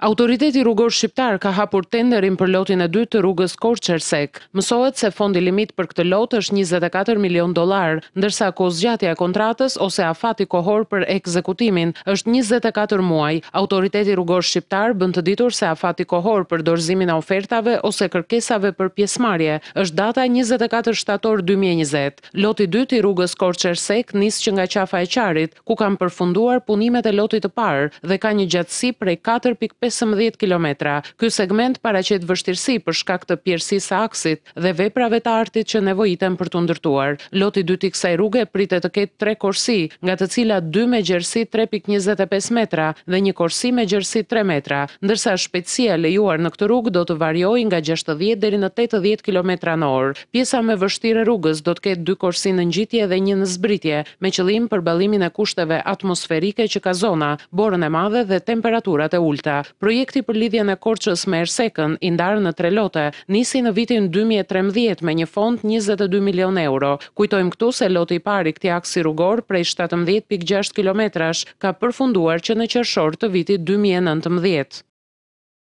Autoriteti rrugor shqiptar ka hapur tenderin për lotin e dytë të rrugës Korçersek. Mësohet se fondi limit për këtë lot është 24 milion dollar, ndërsa kozgjatja e kontratës ose afati kohor për ekzekutimin është 24 muaj. Autoriteti rrugor shqiptar bën të ditur se afati kohor për dorëzimin e ofertave ose kërkesave për pjesëmarrje është data 24 shtator 2020. Loti i dytë i rrugës Korçersek nis që nga qafa e qarit, ku kanë përfunduar punimet e lotit të parë dhe ka një gjatësi prej 4.5 15 kilometra. Ky segment paraqet vështirësi për shkak të pjerësisë së aksit dhe veprave të artit që nevojiten për tu ndërtuar. Loti i dytë i kësaj rruge pritet të ketë tre korsi, nga të cilat dy me gjerësi 3.25 metra dhe një korsi me gjerësi 3 metra, ndërsa shpejtësia lejuar në këtë rrugë do të variojë nga 60 deri në 80 kilometra në orë. Pjesa me vështirë rrugës do të ketë dy korsi në ngjitje dhe një në zbritje, me qëllim përballimin e kushteve atmosferike që ka zona, borën e madhe dhe temperaturat e ulta projekti për lidhje në korqës me Ersekën, indarë në tre lote, nisi në vitin 2013 me një fond 22 milion euro. Kujtojmë këtu se loti pari këti aksi rrugor prej 17.6 km ka përfunduar që në qërshor të vitit 2019.